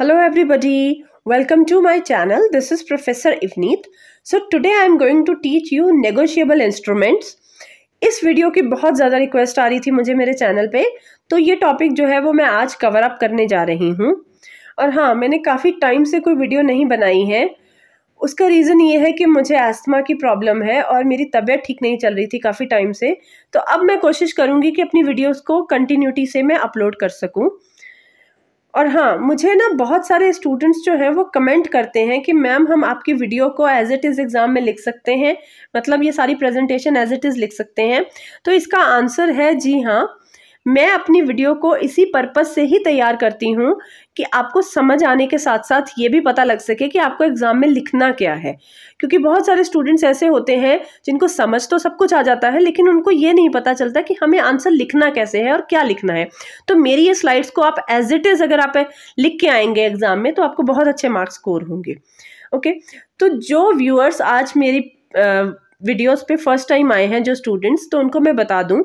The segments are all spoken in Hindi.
Hello everybody, welcome to my channel. This is Professor Ivneet. So today I am going to teach you negotiable instruments. इस वीडियो की बहुत ज़्यादा रिक्वेस्ट आ रही थी मुझे मेरे चैनल पे तो ये टॉपिक जो है वो मैं आज कवर अप करने जा रही हूँ और हाँ मैंने काफ़ी टाइम से कोई वीडियो नहीं बनाई है उसका रीज़न ये है कि मुझे आस्थमा की प्रॉब्लम है और मेरी तबीयत ठीक नहीं चल रही थी काफ़ी टाइम से तो अब मैं कोशिश करूँगी कि अपनी वीडियोज़ को कंटिन्यूटी से मैं अपलोड कर सकूँ और हाँ मुझे ना बहुत सारे स्टूडेंट्स जो हैं वो कमेंट करते हैं कि मैम हम आपकी वीडियो को एज इट इज़ एग्ज़ाम में लिख सकते हैं मतलब ये सारी प्रेजेंटेशन एज इट इज़ लिख सकते हैं तो इसका आंसर है जी हाँ मैं अपनी वीडियो को इसी पर्पज से ही तैयार करती हूँ कि आपको समझ आने के साथ साथ ये भी पता लग सके कि आपको एग्ज़ाम में लिखना क्या है क्योंकि बहुत सारे स्टूडेंट्स ऐसे होते हैं जिनको समझ तो सब कुछ आ जाता है लेकिन उनको ये नहीं पता चलता कि हमें आंसर लिखना कैसे है और क्या लिखना है तो मेरी ये स्लाइड्स को आप एज इट इज़ अगर आप लिख के आएंगे एग्ज़ाम में तो आपको बहुत अच्छे मार्क्स स्कोर होंगे ओके तो जो व्यूअर्स आज मेरी आ, वीडियोस पे फर्स्ट टाइम आए हैं जो स्टूडेंट्स तो उनको मैं बता दूं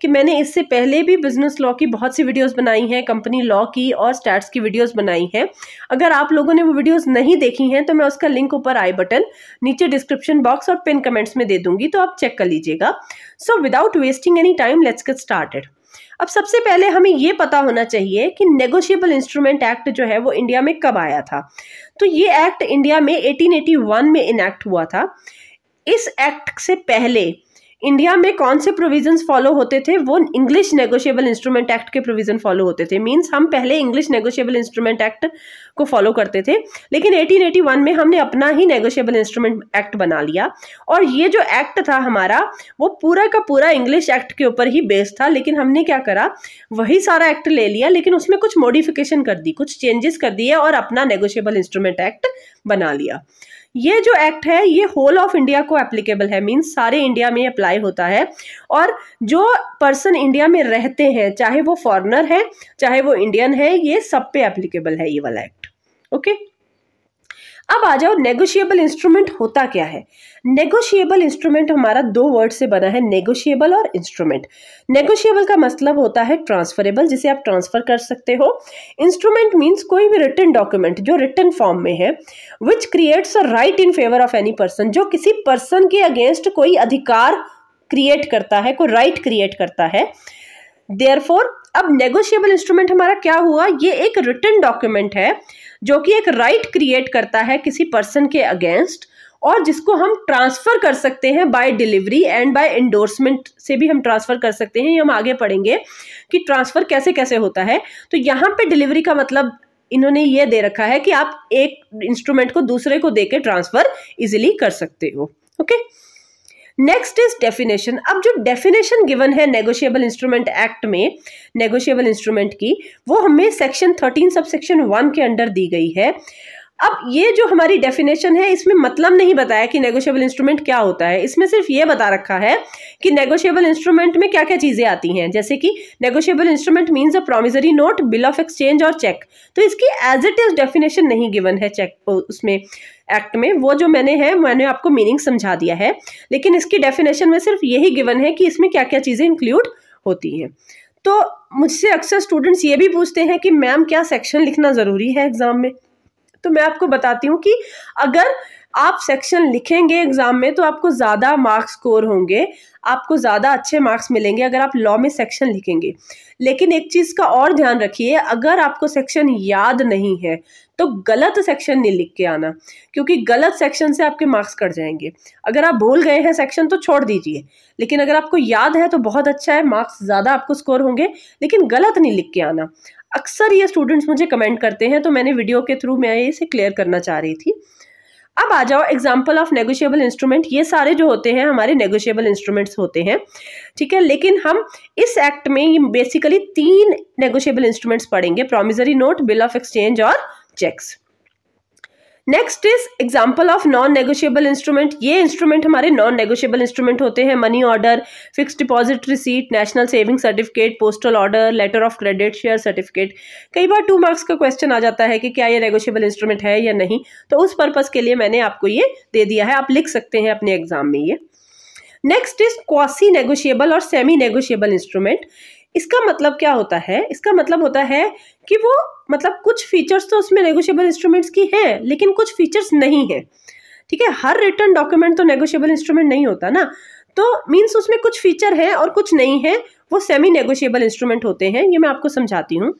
कि मैंने इससे पहले भी बिजनेस लॉ की बहुत सी वीडियोस बनाई हैं कंपनी लॉ की और स्टैट्स की वीडियोस बनाई हैं अगर आप लोगों ने वो वीडियोस नहीं देखी हैं तो मैं उसका लिंक ऊपर आई बटन नीचे डिस्क्रिप्शन बॉक्स और पिन कमेंट्स में दे दूंगी तो आप चेक कर लीजिएगा so without wasting any time let's get started अब सबसे पहले हमें ये पता होना चाहिए कि नेगोशिएबल इंस्ट्रूमेंट एक्ट जो है वो इंडिया में कब आया था तो ये एक्ट इंडिया में 1881 में इनैक्ट हुआ था इस एक्ट से पहले इंडिया में कौन से प्रोविजंस फॉलो होते थे वो इंग्लिश नेगोशिएबल इंस्ट्रूमेंट एक्ट के प्रोविजन फॉलो होते थे मींस हम पहले इंग्लिश नेगोशिएबल इंस्ट्रूमेंट एक्ट को फॉलो करते थे लेकिन 1881 में हमने अपना ही नेगोशिएबल इंस्ट्रूमेंट एक्ट बना लिया और ये जो एक्ट था हमारा वो पूरा का पूरा इंग्लिश एक्ट के ऊपर ही बेस्ड था लेकिन हमने क्या करा वही सारा एक्ट ले लिया लेकिन उसमें कुछ मॉडिफिकेशन कर दी कुछ चेंजेस कर दिए और अपना नेगोशिएबल इंस्ट्रूमेंट एक्ट बना लिया ये जो एक्ट है ये होल ऑफ इंडिया को एप्लीकेबल है मीन्स सारे इंडिया में अप्लाई होता है और जो पर्सन इंडिया में रहते हैं चाहे वो फॉरनर है चाहे वो इंडियन है ये सब पे एप्लीकेबल है ये वाला एक्ट ओके okay? अब आ जाओ नेगोशिएबल इंस्ट्रूमेंट होता क्या है नेगोशिएबल इंस्ट्रूमेंट हमारा दो वर्ड से बना है नेगोशिएबल और इंस्ट्रूमेंट नेगोशिएबल का मतलब होता है ट्रांसफरेबल जिसे आप ट्रांसफर कर सकते हो इंस्ट्रूमेंट मींस कोई भी रिटर्न डॉक्यूमेंट जो रिटर्न फॉर्म में है which creates a right in favour of any person जो किसी पर्सन के अगेंस्ट कोई अधिकार क्रिएट करता है कोई राइट right क्रिएट करता है देयर अब नेगोशिएबल इंस्ट्रूमेंट हमारा क्या हुआ ये एक रिटर्न डॉक्यूमेंट है जो कि एक राइट क्रिएट करता है किसी पर्सन के अगेंस्ट और जिसको हम ट्रांसफ़र कर सकते हैं by delivery and by endorsement से भी हम ट्रांसफ़र कर सकते हैं ये हम आगे पढ़ेंगे कि ट्रांसफ़र कैसे कैसे होता है तो यहाँ पे डिलीवरी का मतलब इन्होंने ये दे रखा है कि आप एक इंस्ट्रूमेंट को दूसरे को दे ट्रांसफ़र इजिली कर सकते हो okay okay? Next is definition अब जो डेफिनेशन गिवन है नेगोशिएबल इंस्ट्रूमेंट एक्ट में नेगोशिएबल इंस्ट्रूमेंट की वो हमें section thirteen sub section one के अंडर दी गई है अब ये जो हमारी डेफिनेशन है इसमें मतलब नहीं बताया कि नेगोशियबल इंस्ट्रूमेंट क्या होता है इसमें सिर्फ ये बता रखा है कि नेगोशियेबल इंस्ट्रूमेंट में क्या क्या चीज़ें आती हैं जैसे कि negotiable instrument means a promissory note bill of exchange और चेक तो इसकी एज इट इज़ डेफिनेशन नहीं गिवन है चेक उसमें एक्ट में वो जो मैंने है मैंने आपको मीनिंग समझा दिया है लेकिन इसकी डेफिनेशन में सिर्फ यही गिवन है कि इसमें क्या क्या चीज़ें इंक्लूड होती हैं तो मुझसे अक्सर स्टूडेंट्स ये भी पूछते हैं कि मैम क्या सेक्शन लिखना ज़रूरी है एग्ज़ाम में तो मैं आपको बताती हूँ कि अगर आप सेक्शन लिखेंगे एग्ज़ाम में तो आपको ज़्यादा मार्क्स स्कोर होंगे आपको ज़्यादा अच्छे मार्क्स मिलेंगे अगर आप लॉ में सेक्शन लिखेंगे लेकिन एक चीज़ का और ध्यान रखिए अगर आपको सेक्शन याद नहीं है तो गलत सेक्शन नहीं लिख के आना क्योंकि गलत सेक्शन से आपके मार्क्स कट जाएंगे अगर आप भूल गए हैं सेक्शन तो छोड़ दीजिए लेकिन अगर आपको याद है तो बहुत अच्छा है मार्क्स ज़्यादा आपको स्कोर होंगे लेकिन गलत नहीं लिख के आना अक्सर ये स्टूडेंट्स मुझे कमेंट करते हैं तो मैंने वीडियो के थ्रू मैं इसे क्लियर करना चाह रही थी अब आ जाओ एग्जाम्पल ऑफ नेगोशियबल इंस्ट्रूमेंट ये सारे जो होते हैं हमारे नेगोशियबल इंस्ट्रूमेंट्स होते हैं ठीक है लेकिन हम इस एक्ट में बेसिकली तीन नेगोशियबल इंस्ट्रूमेंट्स पढ़ेंगे promissory note bill of exchange और cheques next is example of non negotiable instrument ये इंस्ट्रूमेंट हमारे नॉन नेगोशिएबल इंस्ट्रूमेंट होते हैं money order fix deposit receipt national saving certificate postal order letter of credit share certificate कई बार टू मार्क्स का क्वेश्चन आ जाता है कि क्या ये नेगोशिएबल इंस्ट्रूमेंट है या नहीं तो उस पर्पज़ के लिए मैंने आपको ये दे दिया है आप लिख सकते हैं अपने एग्जाम में ये नेक्स्ट इज क्वासी नेगोशिएबल और सेमी नेगोशिएबल इंस्ट्रूमेंट इसका मतलब क्या होता है इसका मतलब होता है कि वो मतलब कुछ फीचर्स तो उसमें नेगोशियबल इंस्ट्रूमेंट्स की हैं लेकिन कुछ फीचर्स नहीं हैं ठीक है हर रिटर्न डॉक्यूमेंट तो नेगोशियबल इंस्ट्रूमेंट नहीं होता ना तो मीन्स उसमें कुछ फीचर हैं और कुछ नहीं है वो सेमी नेगोशियेबल इंस्ट्रूमेंट होते हैं ये मैं आपको समझाती हूँ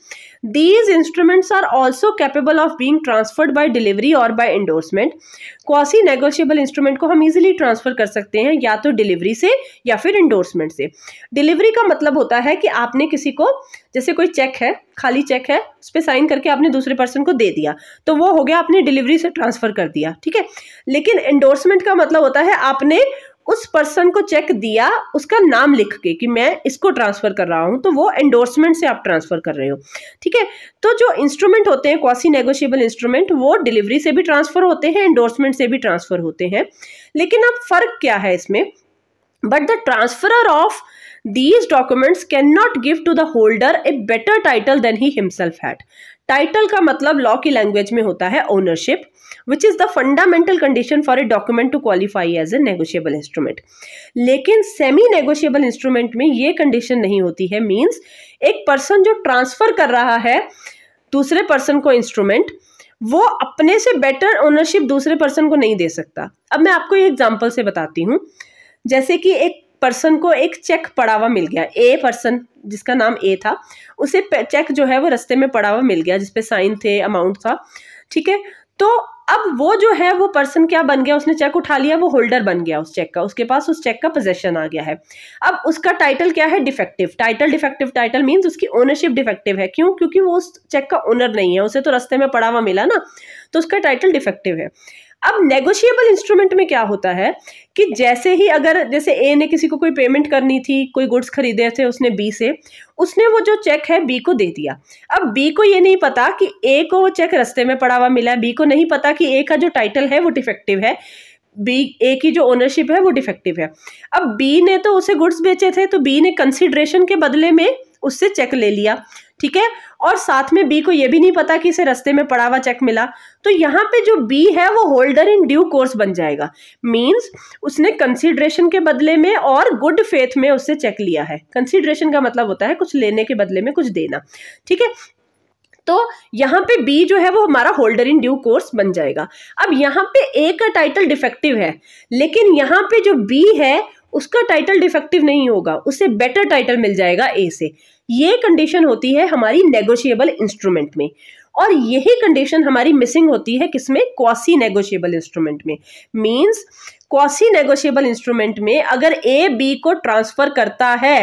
these instruments are also capable of being transferred by delivery और by endorsement quasi negotiable instrument को हम इजिली ट्रांसफर कर सकते हैं या तो डिलीवरी से या फिर इंडोर्समेंट से डिलीवरी का मतलब होता है कि आपने किसी को जैसे कोई चेक है खाली चेक है उस पर साइन करके आपने दूसरे पर्सन को दे दिया तो वो हो गया आपने डिलीवरी से ट्रांसफर कर दिया ठीक है लेकिन इंडोर्समेंट का मतलब होता है आपने उस पर्सन को चेक दिया उसका नाम लिख के कि मैं इसको ट्रांसफ़र कर रहा हूं तो वो एंडोर्समेंट से आप ट्रांसफ़र कर रहे हो ठीक है तो जो इंस्ट्रूमेंट होते हैं क्वासी नेगोशिएबल इंस्ट्रूमेंट वो डिलीवरी से भी ट्रांसफ़र होते हैं एंडोर्समेंट से भी ट्रांसफ़र होते हैं लेकिन अब फ़र्क क्या है इसमें but the transfer of these documents can not give to the holder a better title than he himself had title का मतलब लॉ की लैंग्वेज में होता है ownership which is the fundamental condition for a document to qualify as a negotiable instrument लेकिन सेमी नेगोशियबल इंस्ट्रूमेंट में ये कंडीशन नहीं होती है मीन्स एक पर्सन जो ट्रांसफ़र कर रहा है दूसरे पर्सन को इंस्ट्रूमेंट वो अपने से बेटर ओनरशिप दूसरे पर्सन को नहीं दे सकता अब मैं आपको ये एग्जाम्पल से बताती हूँ जैसे कि एक पर्सन को एक चेक पड़ावा मिल गया ए पर्सन जिसका नाम ए था उसे चेक जो है वो रस्ते में पड़ावा मिल गया जिसपे साइन थे अमाउंट था ठीक है तो अब वो जो है वो पर्सन क्या बन गया उसने चेक उठा लिया वो होल्डर बन गया उस चेक का उसके पास उस चेक का पोजेशन आ गया है अब उसका टाइटल क्या है defective title defective title means उसकी ओनरशिप डिफेक्टिव है क्यों क्योंकि वो उस चेक का ओनर नहीं है उसे तो रस्ते में पड़ा हुआ मिला ना तो उसका टाइटल डिफेक्टिव है अब नेगोशिएबल इंस्ट्रूमेंट में क्या होता है कि जैसे ही अगर जैसे ए ने किसी को कोई पेमेंट करनी थी कोई गुड्स खरीदे थे उसने बी से उसने वो जो चेक है बी को दे दिया अब बी को ये नहीं पता कि ए को वो चेक रस्ते में पड़ा हुआ मिला है बी को नहीं पता कि ए का जो टाइटल है वो डिफेक्टिव है बी ए की जो ओनरशिप है वो डिफेक्टिव है अब बी ने तो उसे गुड्स बेचे थे तो बी ने कंसिड्रेशन के बदले में उससे चेक ले लिया ठीक है और साथ में बी को यह भी नहीं पता कि इसे रस्ते में पड़ा हुआ चेक मिला तो यहाँ पे जो बी है वो होल्डर इन ड्यू कोर्स बन जाएगा मीन्स उसने कंसीडरेशन के बदले में और गुड फेथ में उससे चेक लिया है कंसीडरेशन का मतलब होता है कुछ लेने के बदले में कुछ देना ठीक है तो यहाँ पे बी जो है वो हमारा होल्डर इन ड्यू कोर्स बन जाएगा अब यहाँ पे ए का टाइटल डिफेक्टिव है लेकिन यहाँ पे जो बी है उसका टाइटल डिफेक्टिव नहीं होगा उसे बेटर टाइटल मिल जाएगा ए से ये कंडीशन होती है हमारी नेगोशिएबल इंस्ट्रूमेंट में और यही कंडीशन हमारी मिसिंग होती है किसमें क्वासी नेगोशिएबल इंस्ट्रूमेंट में मींस क्वासी नेगोशिएबल इंस्ट्रूमेंट में अगर ए बी को ट्रांसफर करता है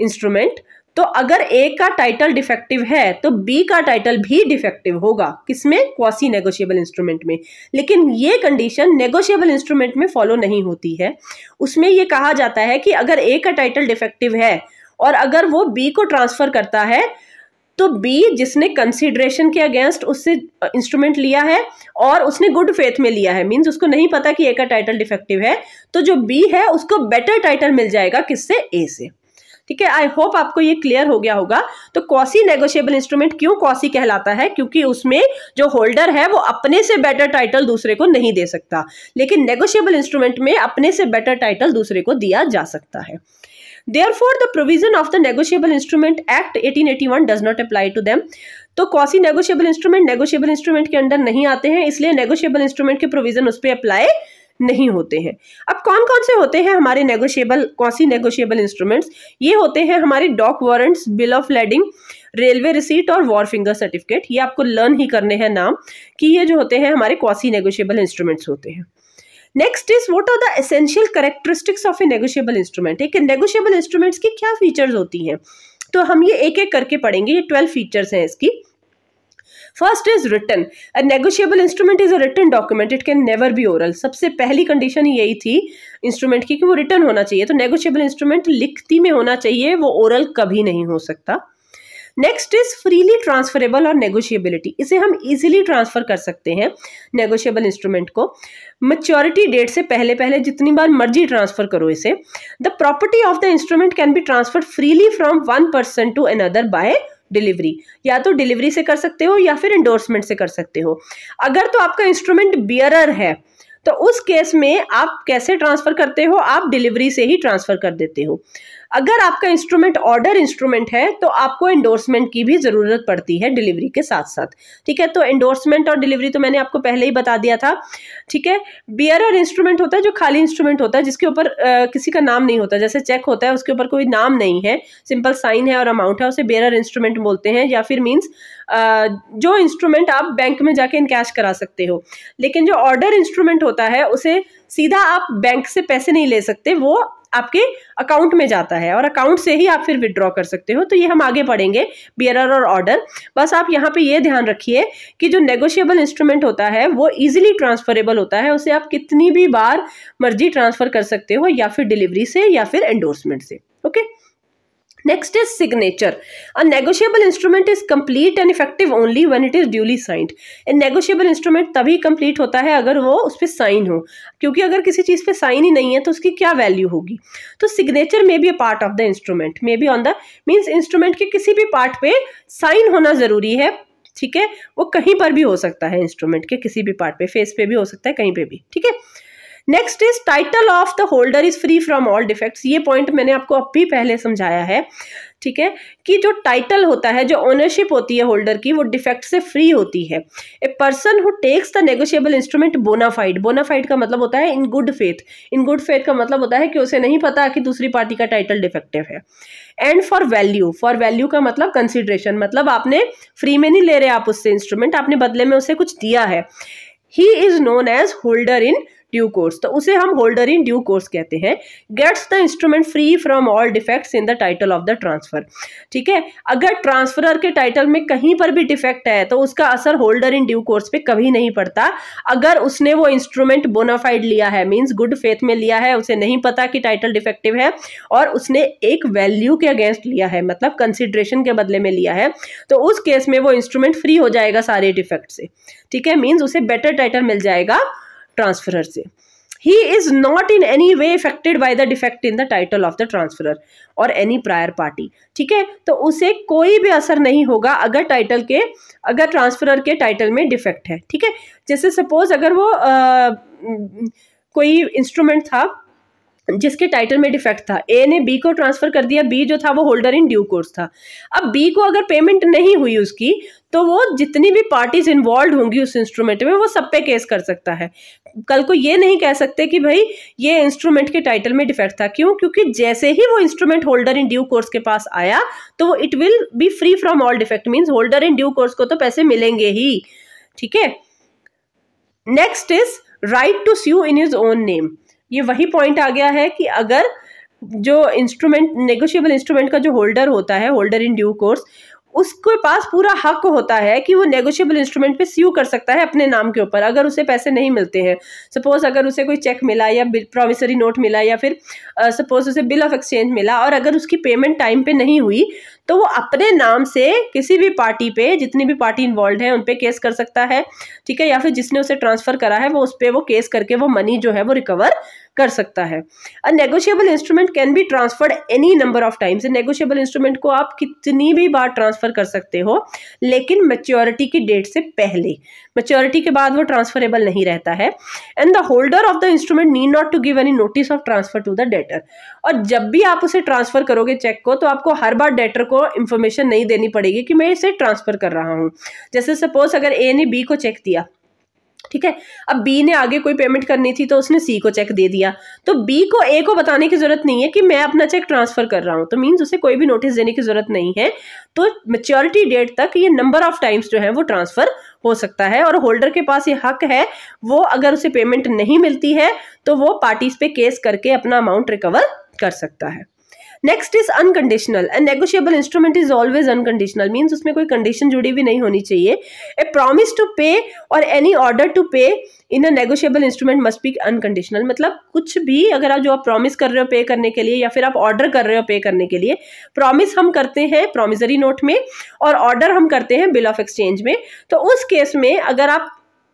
इंस्ट्रूमेंट तो अगर ए का टाइटल डिफेक्टिव है तो बी का टाइटल भी डिफेक्टिव होगा किसमें क्वासी नेगोशिएबल इंस्ट्रूमेंट में लेकिन ये कंडीशन नेगोशिएबल इंस्ट्रूमेंट में फॉलो नहीं होती है उसमें ये कहा जाता है कि अगर ए का टाइटल डिफेक्टिव है और अगर वो बी को ट्रांसफ़र करता है तो बी जिसने कंसिडरेशन के अगेंस्ट उससे इंस्ट्रूमेंट लिया है और उसने गुड फेथ में लिया है मींस उसको नहीं पता कि ए का टाइटल डिफेक्टिव है तो जो बी है उसको बेटर टाइटल मिल जाएगा किससे ए से ठीक है आई होप आपको ये क्लियर हो गया होगा तो कॉसी नेगोशिएबल इंस्ट्रूमेंट क्यों कॉसी कहलाता है क्योंकि उसमें जो होल्डर है वो अपने से बेटर टाइटल दूसरे को नहीं दे सकता लेकिन नेगोशिएबल इंस्ट्रूमेंट में अपने से बेटर टाइटल दूसरे को दिया जा सकता है therefore the provision of the negotiable instrument act 1881 does not apply to them तो quasi negotiable instrument negotiable instrument के अंडर नहीं आते हैं इसलिए नेगोशियबल इंस्ट्रूमेंट के प्रोविजन उस पर अप्लाई नहीं होते हैं अब कौन कौन से होते हैं हमारे नेगोशियबल कौसी नेगोशियबल इंस्ट्रूमेंट्स ये होते हैं हमारे dock warrants bill of lading railway receipt और वॉर फिंगर सर्टिफिकेट ये आपको लर्न ही करने हैं नाम कि ये जो होते हैं हमारे कौसी नेगोशियबल इंस्ट्रूमेंट्स होते हैं next is what are the essential characteristics of a negotiable instrument एक नेगोशियबल इंस्ट्रूमेंट्स की क्या फीचर्स होती हैं तो हम ये एक एक करके पढ़ेंगे ये ट्वेल्व फीचर्स हैं इसकी first is written a negotiable instrument is a written document it can never be oral सबसे पहली कंडीशन यही थी इंस्ट्रूमेंट की कि वो रिटर्न होना चाहिए तो नेगोशियबल इंस्ट्रूमेंट लिखती में होना चाहिए वो ओरल कभी नहीं हो सकता नेक्स्ट इज फ्रीली ट्रांसफरेबल और नेगोशिएबिलिटी इसे हम इजीली ट्रांसफर कर सकते हैं नेगोशिएबल इंस्ट्रूमेंट को मच्योरिटी डेट से पहले पहले जितनी बार मर्जी ट्रांसफर करो इसे the property of the instrument can be transfer freely from one person to another by delivery या तो डिलीवरी से कर सकते हो या फिर इंडोर्समेंट से कर सकते हो अगर तो आपका इंस्ट्रूमेंट बियरर है तो उस केस में आप कैसे ट्रांसफ़र करते हो आप डिलीवरी से ही ट्रांसफ़र कर देते हो अगर आपका इंस्ट्रूमेंट ऑर्डर इंस्ट्रूमेंट है तो आपको एंडोर्समेंट की भी ज़रूरत पड़ती है डिलीवरी के साथ साथ ठीक है तो एंडोर्समेंट और डिलीवरी तो मैंने आपको पहले ही बता दिया था ठीक है बियरर इंस्ट्रूमेंट होता है जो खाली इंस्ट्रूमेंट होता है जिसके ऊपर किसी का नाम नहीं होता जैसे चेक होता है उसके ऊपर कोई नाम नहीं है सिंपल साइन है और अमाउंट है उसे बेरर इंस्ट्रूमेंट बोलते हैं या फिर मीन्स जो इंस्ट्रूमेंट आप बैंक में जाके कैश करा सकते हो लेकिन जो ऑर्डर इंस्ट्रूमेंट होता है उसे सीधा आप बैंक से पैसे नहीं ले सकते वो आपके अकाउंट में जाता है और अकाउंट से ही आप फिर विड्रॉ कर सकते हो तो ये हम आगे पढ़ेंगे बियरर और ऑर्डर बस आप यहाँ पे ये ध्यान रखिए कि जो नेगोशिएबल इंस्ट्रूमेंट होता है वो इजिली ट्रांसफरेबल होता है उसे आप कितनी भी बार मर्जी ट्रांसफर कर सकते हो या फिर डिलीवरी से या फिर एंडोर्समेंट से okay okay? Next is signature a negotiable instrument is complete and effective only when it is duly signed a negotiable instrument तभी कम्प्लीट होता है अगर वो उस पर साइन हो क्योंकि अगर किसी चीज़ पे साइन ही नहीं है तो उसकी क्या वैल्यू होगी तो signature may be a part of the instrument may be on the means instrument के किसी भी पार्ट पे साइन होना ज़रूरी है ठीक है वो कहीं पर भी हो सकता है इंस्ट्रूमेंट के किसी भी पार्ट पे फेस पे भी हो सकता है कहीं पे भी ठीक है next is title of the holder is free from all defects ये पॉइंट मैंने आपको अब भी पहले समझाया है ठीक है कि जो टाइटल होता है जो ओनरशिप होती है होल्डर की वो डिफेक्ट से फ्री होती है a person who takes the negotiable instrument bona fide bona fide का मतलब होता है in good faith in good faith का मतलब होता है कि उसे नहीं पता कि दूसरी पार्टी का टाइटल डिफेक्टिव है and for value for value का मतलब कंसिडरेशन मतलब आपने फ्री में नहीं ले रहे आप उससे इंस्ट्रूमेंट आपने बदले में उसे कुछ दिया है he is known as holder in due course तो उसे हम होल्डर इन ड्यू कोर्स कहते हैं gets the instrument free from all defects in the title of the transfer ठीक है अगर ट्रांसफरर के टाइटल में कहीं पर भी डिफेक्ट है तो उसका असर होल्डर इन ड्यू कोर्स पे कभी नहीं पड़ता अगर उसने वो इंस्ट्रूमेंट बोनाफाइड लिया है मीन्स गुड फेथ में लिया है उसे नहीं पता कि टाइटल डिफेक्टिव है और उसने एक वैल्यू के अगेंस्ट लिया है मतलब कंसिडरेशन के बदले में लिया है तो उस केस में वो इंस्ट्रूमेंट फ्री हो जाएगा सारे डिफेक्ट से ठीक है मीन्स उसे बेटर टाइटल मिल जाएगा ट्रांसफरर से ही is not in any way affected by the defect in the title of the transferor और एनी प्रायर पार्टी ठीक है तो उसे कोई भी असर नहीं होगा अगर टाइटल के अगर ट्रांसफरर के टाइटल में डिफेक्ट है ठीक है जैसे सपोज अगर वो आ, कोई इंस्ट्रूमेंट था जिसके टाइटल में डिफेक्ट था ए ने बी को ट्रांसफर कर दिया बी जो था वो होल्डर इन ड्यू कोर्स था अब बी को अगर पेमेंट नहीं हुई उसकी तो वो जितनी भी पार्टीज इन्वॉल्व होंगी उस इंस्ट्रूमेंट में वो सब पे केस कर सकता है कल को ये नहीं कह सकते कि भाई ये इंस्ट्रूमेंट के टाइटल में डिफेक्ट था क्यों क्योंकि जैसे ही वो instrument holder in due course के पास आया तो वो it will be free from all defect means holder in due course को तो पैसे मिलेंगे ही ठीक है next is right to sue in his own name ये वही पॉइंट आ गया है कि अगर जो इंस्ट्रूमेंट नेगोशिएबल इंस्ट्रूमेंट का जो होल्डर होता है होल्डर इन ड्यू कोर्स उसके पास पूरा हक होता है कि वो नेगोशिएबल इंस्ट्रूमेंट पे स्यू कर सकता है अपने नाम के ऊपर अगर उसे पैसे नहीं मिलते हैं सपोज़ अगर उसे कोई चेक मिला या प्रोमिसरी नोट मिला या फिर सपोज़ uh, उसे बिल ऑफ एक्सचेंज मिला और अगर उसकी पेमेंट टाइम पे नहीं हुई तो वो अपने नाम से किसी भी पार्टी पे जितनी भी पार्टी इन्वॉल्व है उन पर केस कर सकता है ठीक है या फिर जिसने उसे ट्रांसफ़र करा है वो उस पर वो केस करके वो मनी जो है वो रिकवर कर सकता है a negotiable instrument can be transferred any number of times negotiable instrument को आप कितनी भी बार ट्रांसफ़र कर सकते हो लेकिन मेच्योरिटी की डेट से पहले मेच्योरिटी के बाद वो ट्रांसफरेबल नहीं रहता है and the holder of the instrument need not to give any notice of transfer to the debtor और जब भी आप उसे ट्रांसफ़र करोगे चेक को तो आपको हर बार डेटर को इन्फॉर्मेशन नहीं देनी पड़ेगी कि मैं इसे ट्रांसफ़र कर रहा हूँ जैसे सपोज़ अगर ए ने बी को चेक दिया ठीक है अब बी ने आगे कोई पेमेंट करनी थी तो उसने सी को चेक दे दिया तो बी को ए को बताने की ज़रूरत नहीं है कि मैं अपना चेक ट्रांसफ़र कर रहा हूं तो मींस उसे कोई भी नोटिस देने की ज़रूरत नहीं है तो मेच्योरिटी डेट तक ये नंबर ऑफ़ टाइम्स जो है वो ट्रांसफ़र हो सकता है और होल्डर के पास ये हक है वो अगर उसे पेमेंट नहीं मिलती है तो वो पार्टीज पे केस करके अपना अमाउंट रिकवर कर सकता है next is unconditional and negotiable instrument is always unconditional means उसमें कोई कंडीशन जुड़ी हुई नहीं होनी चाहिए ए प्रॉमिस टू पे और any order to pay in a negotiable instrument must be unconditional मतलब कुछ भी अगर आप जो आप प्रॉमिस कर रहे हो पे करने के लिए या फिर आप ऑर्डर कर रहे हो पे करने के लिए प्रॉमिस हम करते हैं प्रोमिजरी नोट में और ऑर्डर हम करते हैं बिल ऑफ एक्सचेंज में तो उस केस में अगर आप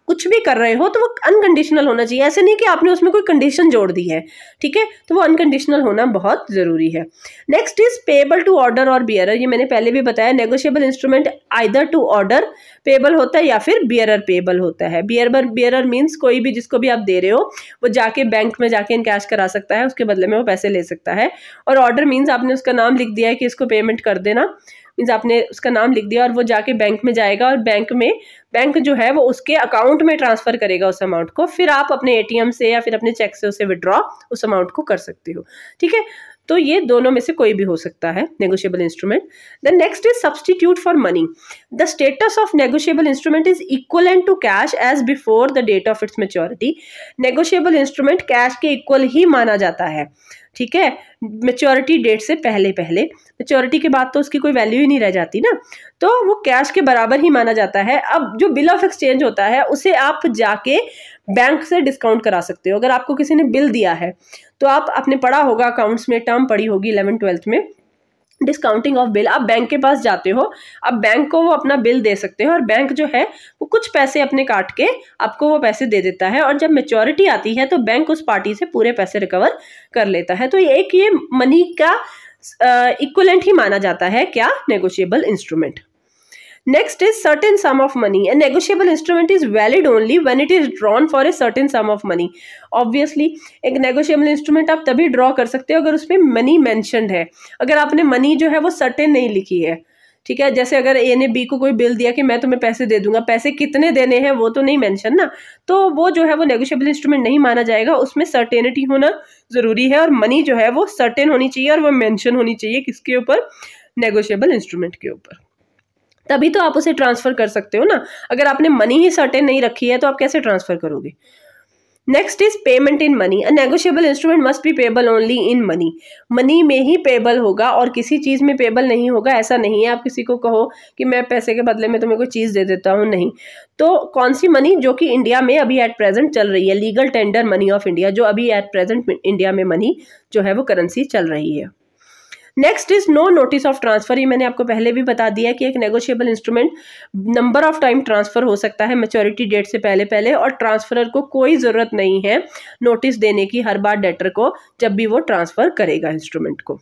कुछ भी कर रहे हो तो वो अनकंडीशनल होना चाहिए ऐसे नहीं कि आपने उसमें कोई कंडीशन जोड़ दी है ठीक है तो वो अनकंडीशनल होना बहुत ज़रूरी है next is payable to order और बियर ये मैंने पहले भी बताया negotiable instrument either to order payable होता है या फिर बियरर पेबल होता है बियरबर बियरर मीन्स कोई भी जिसको भी आप दे रहे हो वो जाके बैंक में जाके इन कैश करा सकता है उसके बदले में वो पैसे ले सकता है और ऑर्डर मीन्स आपने उसका नाम लिख दिया है कि इसको पेमेंट कर देना मीन्स आपने उसका नाम लिख दिया और वो जाके बैंक में जाएगा और बैंक में बैंक जो है वो उसके अकाउंट में ट्रांसफ़र करेगा उस अमाउंट को फिर आप अपने ए से या फिर अपने चेक से उसे विड्रॉ उस अमाउंट को कर सकते हो ठीक है तो ये दोनों में से कोई भी हो सकता है negotiable instrument the next is substitute for money the status of negotiable instrument is and to cash as before the date of its maturity negotiable instrument cash के इक्वल ही माना जाता है ठीक है मेच्योरिटी डेट से पहले पहले मेच्योरिटी के बाद तो उसकी कोई वैल्यू ही नहीं रह जाती ना तो वो कैश के बराबर ही माना जाता है अब जो बिल ऑफ एक्सचेंज होता है उसे आप जाके बैंक से डिस्काउंट करा सकते हो अगर आपको किसी ने बिल दिया है तो आप अपने पढ़ा होगा अकाउंट्स में टर्म पड़ी होगी इलेवन ट्वेल्थ में डिस्काउंटिंग ऑफ बिल आप बैंक के पास जाते हो आप बैंक को वो अपना बिल दे सकते हो और बैंक जो है कुछ पैसे अपने काट के आपको वो पैसे दे देता है और जब मेच्योरिटी आती है तो बैंक उस पार्टी से पूरे पैसे रिकवर कर लेता है तो एक ये मनी का इक्वलेंट ही माना जाता है क्या negotiable instrument next is certain sum of money a negotiable instrument is valid only when it is drawn for a certain sum of money obviously एक नेगोशिएबल इंस्ट्रूमेंट आप तभी ड्रॉ कर सकते हो अगर उसमें मनी मैंशनड है अगर आपने मनी जो है वो सर्टेन नहीं लिखी है ठीक है जैसे अगर ए ने बी को कोई बिल दिया कि मैं तुम्हें पैसे दे दूंगा पैसे कितने देने हैं वो तो नहीं मेंशन ना तो वो जो है वो नेगोशियबल इंस्ट्रूमेंट नहीं माना जाएगा उसमें सर्टेनिटी होना ज़रूरी है और मनी जो है वो सर्टेन होनी चाहिए और वो मैंशन होनी चाहिए किसके ऊपर नेगोशियबल इंस्ट्रूमेंट के ऊपर तभी तो आप उसे ट्रांसफ़र कर सकते हो ना अगर आपने मनी ही सर्टेन नहीं रखी है तो आप कैसे ट्रांसफ़र करोगे next is payment in money a negotiable instrument must be payable only in money money में ही पेबल होगा और किसी चीज़ में पेबल नहीं होगा ऐसा नहीं है आप किसी को कहो कि मैं पैसे के बदले में तुम्हें कोई चीज़ दे देता हूँ नहीं तो कौन सी मनी जो कि इंडिया में अभी एट प्रेजेंट चल रही है legal tender money of India जो अभी एट प्रेजेंट इंडिया में मनी जो है वो करेंसी चल रही है next is no notice of transfer ये मैंने आपको पहले भी बता दिया कि एक negotiable instrument number of time transfer हो सकता है मेच्योरिटी डेट से पहले पहले और ट्रांसफरर को कोई ज़रूरत नहीं है नोटिस देने की हर बार डेटर को जब भी वो ट्रांसफर करेगा इंस्ट्रूमेंट को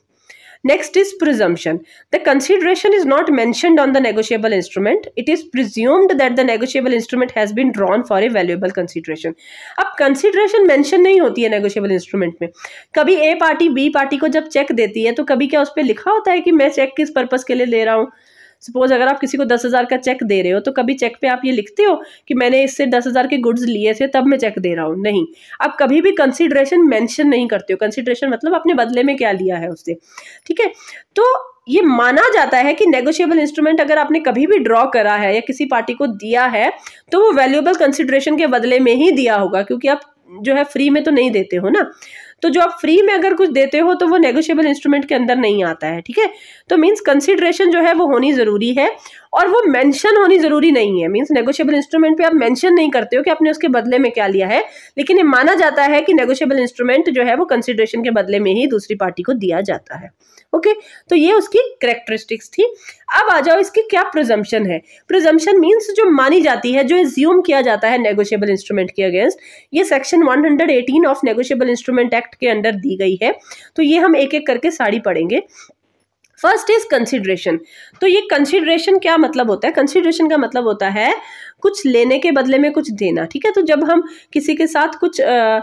Next is presumption. The consideration is not mentioned on the negotiable instrument. It is presumed that the negotiable instrument has been drawn for a valuable consideration. अब consideration mention नहीं होती है negotiable instrument में कभी A पार्टी B पार्टी को जब चेक देती है तो कभी क्या उस पर लिखा होता है कि मैं चेक किस पर्पज़ के लिए ले रहा हूँ सपोज अगर आप किसी को दस हज़ार का चेक दे रहे हो तो कभी चेक पे आप ये लिखते हो कि मैंने इससे दस हज़ार के गुड्स लिए थे तब मैं चेक दे रहा हूँ नहीं आप कभी भी कंसिड्रेशन मैंशन नहीं करते हो कंसिड्रेशन मतलब आपने बदले में क्या लिया है उससे ठीक है तो ये माना जाता है कि नेगोशिएबल इंस्ट्रूमेंट अगर आपने कभी भी ड्रॉ करा है या किसी पार्टी को दिया है तो वो वैल्यूएबल कंसिड्रेशन के बदले में ही दिया होगा क्योंकि आप जो है फ्री में तो नहीं देते हो ना तो जो आप फ्री में अगर कुछ देते हो तो वो नेगोशियबल इंस्ट्रूमेंट के अंदर नहीं आता है ठीक है तो मीन्स कंसिडरेशन जो है वो होनी ज़रूरी है और वो मेंशन होनी ज़रूरी नहीं है मींस नेगोशिएबल इंस्ट्रूमेंट पे आप मेंशन नहीं करते हो कि आपने उसके बदले में क्या लिया है लेकिन ये माना जाता है कि नेगोशिएबल इंस्ट्रूमेंट जो है वो कंसिडरेशन के बदले में ही दूसरी पार्टी को दिया जाता है ओके तो ये उसकी करेक्टरिस्टिक्स थी अब आ जाओ इसकी क्या प्रिजम्पन है प्रिजम्पन मीन्स जो मानी जाती है जो एज्यूम किया जाता है नेगोशियबल इंस्ट्रूमेंट के अगेंस्ट ये section one of negotiable instrument act के अंडर दी गई है तो ये हम एक एक करके साड़ी पढ़ेंगे फर्स्ट इज कंसिडरेशन तो ये कंसिडरेशन क्या मतलब होता है कंसिडरेशन का मतलब होता है कुछ लेने के बदले में कुछ देना ठीक है तो जब हम किसी के साथ कुछ आ,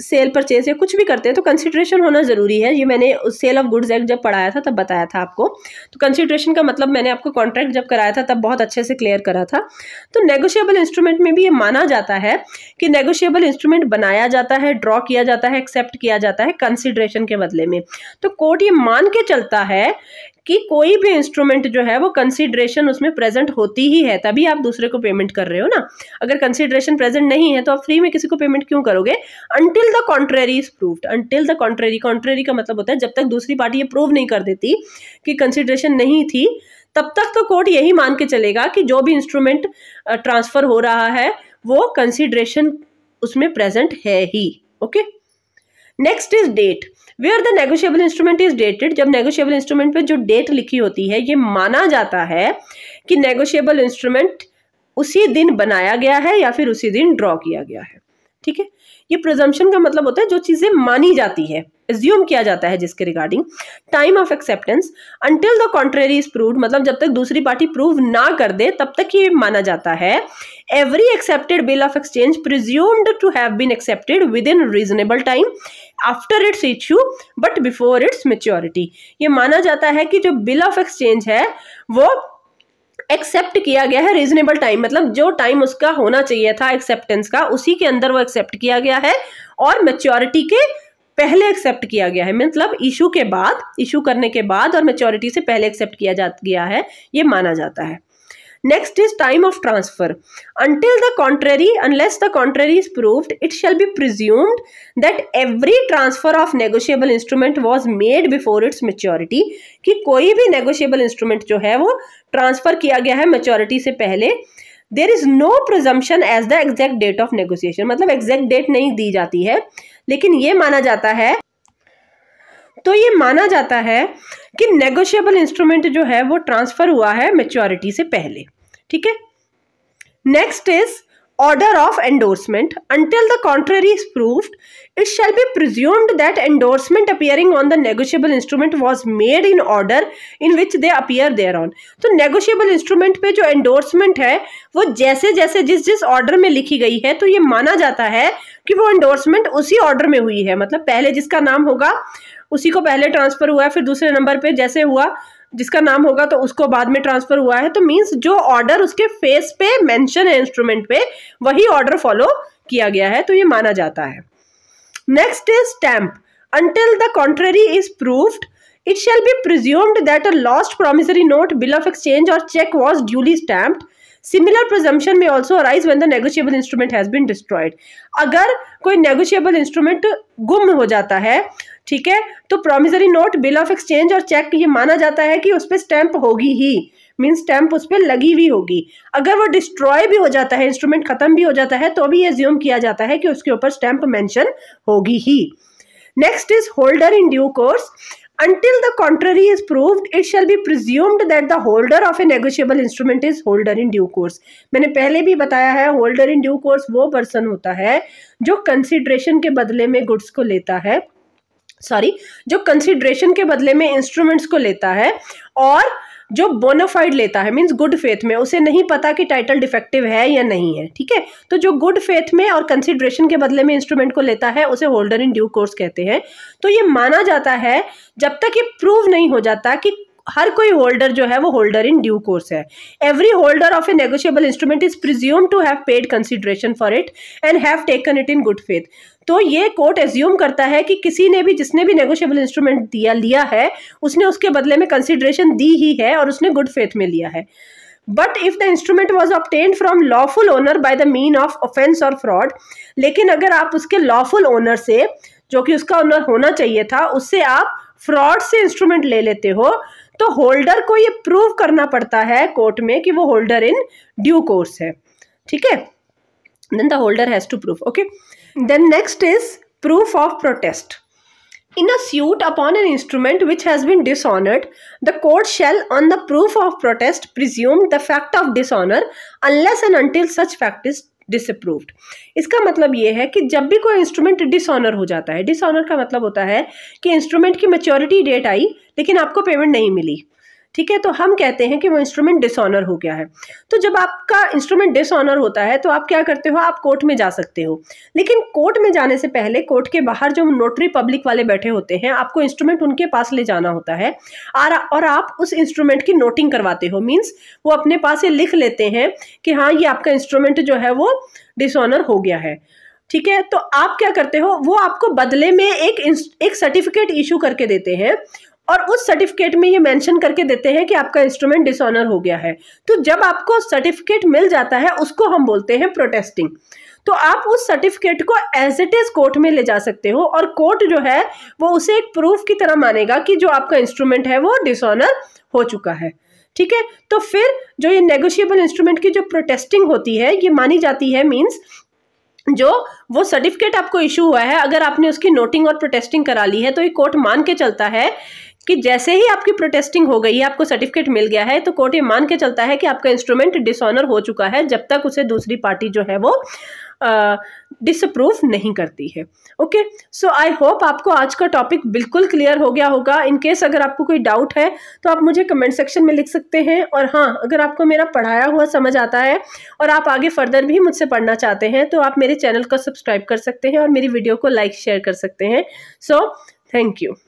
सेल परचेज या कुछ भी करते हैं तो कंसिड्रेशन होना ज़रूरी है ये मैंने सेल ऑफ गुड्स एक्ट जब पढ़ाया था तब बताया था आपको तो कंसिड्रेशन का मतलब मैंने आपको कॉन्ट्रैक्ट जब कराया था तब बहुत अच्छे से क्लियर करा था तो नेगोशियेबल इंस्ट्रूमेंट में भी ये माना जाता है कि नेगोशियबल इंस्ट्रूमेंट बनाया जाता है ड्रॉ किया जाता है एक्सेप्ट किया जाता है कंसिड्रेशन के बदले में तो कोर्ट ये मान के चलता है कि कोई भी इंस्ट्रूमेंट जो है वो कंसिड्रेशन उसमें प्रेजेंट होती ही है तभी आप दूसरे को पेमेंट कर रहे हो ना अगर कंसिड्रेशन प्रेजेंट नहीं है तो आप फ्री में किसी को पेमेंट क्यों करोगे until the contrary is proved until the contrary contrary का मतलब होता है जब तक दूसरी पार्टी ये प्रूव नहीं कर देती कि कंसिड्रेशन नहीं थी तब तक तो कोर्ट यही मान के चलेगा कि जो भी इंस्ट्रूमेंट ट्रांसफ़र हो रहा है वो कंसिड्रेशन उसमें प्रेजेंट है ही okay okay? Next is date where the negotiable instrument is dated जब नेगोशियबल इंस्ट्रूमेंट पे जो डेट लिखी होती है ये माना जाता है कि नेगोशियबल इंस्ट्रूमेंट उसी दिन बनाया गया है या फिर उसी दिन ड्रॉ किया गया है ठीक है ये प्रजम्पन का मतलब होता है जो चीज़ें मानी जाती है एज्यूम किया जाता है जिसके regarding time of acceptance until the contrary is prove मतलब जब तक दूसरी पार्टी प्रूव ना कर दे तब तक ये माना जाता है every accepted bill of exchange presumed to have been accepted within reasonable time after its issue but before its maturity ये माना जाता है कि जो बिल ऑफ एक्सचेंज है वो एक्सेप्ट किया गया है रीजनेबल टाइम मतलब जो टाइम उसका होना चाहिए था एक्सेप्टेंस का उसी के अंदर वो एक्सेप्ट किया गया है और मेच्योरिटी के पहले एक्सेप्ट किया गया है मतलब इशू के बाद इशू करने के बाद और मेच्योरिटी से पहले एक्सेप्ट किया जा गया है ये माना जाता है next is time of transfer until the contrary unless the contrary is proved it shall be presumed that every transfer of negotiable instrument was made before its maturity कि कोई भी नेगोशियबल इंस्ट्रूमेंट जो है वो ट्रांसफर किया गया है मेच्योरिटी से पहले there is no presumption as the exact date of negotiation मतलब एग्जैक्ट डेट नहीं दी जाती है लेकिन ये माना जाता है तो ये माना जाता है कि नेगोशियबल इंस्ट्रूमेंट जो है वो ट्रांसफर हुआ है मेच्योरिटी से पहले ठीक है next is order of endorsement until the contrary is proof it shall be presumed that endorsement appearing on the negotiable instrument was made in order in which they appear thereon on negotiable instrument पे जो एंडोर्समेंट है वो जैसे जैसे जिस जिस ऑर्डर में लिखी गई है तो ये माना जाता है कि वो एंडोर्समेंट उसी ऑर्डर में हुई है मतलब पहले जिसका नाम होगा उसी को पहले ट्रांसफर हुआ है फिर दूसरे नंबर पे जैसे हुआ जिसका नाम होगा तो उसको बाद में ट्रांसफर हुआ है तो मींस जो ऑर्डर उसके फेस पे मेंशन है इंस्ट्रूमेंट पे वही ऑर्डर फॉलो किया गया है तो ये माना जाता है next is stamp until the contrary is proof it shall be presumed that a lost promissory note bill of exchange और cheque was duly stamped similar presumption में also arise when the negotiable instrument has been destroyed अगर कोई नेगोशियबल इंस्ट्रूमेंट गुम हो जाता है ठीक है तो promissory note bill of exchange और चेक ये माना जाता है कि उस पर स्टैंप होगी ही मीन स्टैंप उस पर लगी हुई होगी अगर वो डिस्ट्रॉय भी हो जाता है इंस्ट्रूमेंट खत्म भी हो जाता है तो भी ये ज्यूम किया जाता है कि उसके ऊपर स्टैंप मैंशन होगी ही next is holder in due course until the contrary is proved it shall be presumed that the holder of a negotiable instrument is holder in due course मैंने पहले भी बताया है holder in due course वो person होता है जो consideration के बदले में goods को लेता है sorry जो consideration के बदले में instruments को लेता है और जो बोनाफाइड लेता है मीन्स गुड फेथ में उसे नहीं पता कि टाइटल डिफेक्टिव है या नहीं है ठीक है तो जो गुड फेथ में और कंसिड्रेशन के बदले में इंस्ट्रूमेंट को लेता है उसे होल्डर इन ड्यू कोर्स कहते हैं तो ये माना जाता है जब तक ये प्रूव नहीं हो जाता कि हर कोई होल्डर जो है वो होल्डर इन ड्यू कोर्स है every holder of a negotiable instrument is presume to have paid consideration for it and have taken it in good faith तो ये कोर्ट एज्यूम करता है कि किसी ने भी जिसने भी नेगोशिएबल इंस्ट्रूमेंट दिया लिया है उसने उसके बदले में कंसिडरेशन दी ही है और उसने गुड फेथ में लिया है but if the instrument was obtained from lawful owner by the mean of offence और फ्रॉड लेकिन अगर आप उसके लॉफुल ओनर से जो कि उसका ओनर होना चाहिए था उससे आप फ्रॉड से इंस्ट्रूमेंट ले लेते हो तो होल्डर को ये प्रूव करना पड़ता है कोर्ट में कि वो होल्डर इन ड्यू कोर्स है ठीक है then the holder has to proof okay then next is proof of protest in a suit upon an instrument which has been dishonoured the court shall on the proof of protest presume the fact of dishonour unless and until such fact is disapproved इसका मतलब ये है कि जब भी कोई इंस्ट्रूमेंट डिसऑनर हो जाता है डिसऑनर का मतलब होता है कि इंस्ट्रूमेंट की मेच्योरिटी डेट आई लेकिन आपको पेमेंट नहीं मिली ठीक है तो हम कहते हैं कि वो इंस्ट्रूमेंट डिसऑनर हो गया है तो जब आपका इंस्ट्रूमेंट डिसऑनर होता है तो आप क्या करते हो आप कोर्ट में जा सकते हो लेकिन कोर्ट में जाने से पहले कोर्ट के बाहर जो नोटरी पब्लिक वाले बैठे होते हैं आपको इंस्ट्रूमेंट उनके पास ले जाना होता है और आप उस इंस्ट्रूमेंट की नोटिंग करवाते हो मीन्स वो अपने पास ये लिख लेते हैं कि हाँ ये आपका इंस्ट्रूमेंट जो है वो डिसऑनर हो गया है ठीक है तो आप क्या करते हो वो आपको बदले में एक एक सर्टिफिकेट इशू करके देते हैं और उस सर्टिफिकेट में ये मेंशन करके देते हैं कि आपका इंस्ट्रूमेंट डिसऑनर हो गया है तो जब आपको सर्टिफिकेट मिल जाता है उसको हम बोलते हैं प्रोटेस्टिंग तो आप उस सर्टिफिकेट को एज इट इज़ कोर्ट में ले जा सकते हो और कोर्ट जो है वो उसे एक प्रूफ की तरह मानेगा कि जो आपका इंस्ट्रूमेंट है वो डिसऑनर हो चुका है ठीक है तो फिर जो ये नेगोशिएबल इंस्ट्रूमेंट की जो प्रोटेस्टिंग होती है ये मानी जाती है मीन्स जो वो सर्टिफिकेट आपको इशू हुआ है अगर आपने उसकी नोटिंग और प्रोटेस्टिंग करा ली है तो ये कोर्ट मान के चलता है कि जैसे ही आपकी प्रोटेस्टिंग हो गई है आपको सर्टिफिकेट मिल गया है तो कोर्ट ये मान के चलता है कि आपका इंस्ट्रूमेंट डिसऑनर हो चुका है जब तक उसे दूसरी पार्टी जो है वो आ, डिसअप्रूव नहीं करती है ओके सो आई होप आपको आज का टॉपिक बिल्कुल क्लियर हो गया होगा इन केस अगर आपको कोई डाउट है तो आप मुझे कमेंट सेक्शन में लिख सकते हैं और हाँ अगर आपको मेरा पढ़ाया हुआ समझ आता है और आप आगे फर्दर भी मुझसे पढ़ना चाहते हैं तो आप मेरे चैनल को सब्सक्राइब कर सकते हैं और मेरी वीडियो को लाइक शेयर कर सकते हैं सो थैंक यू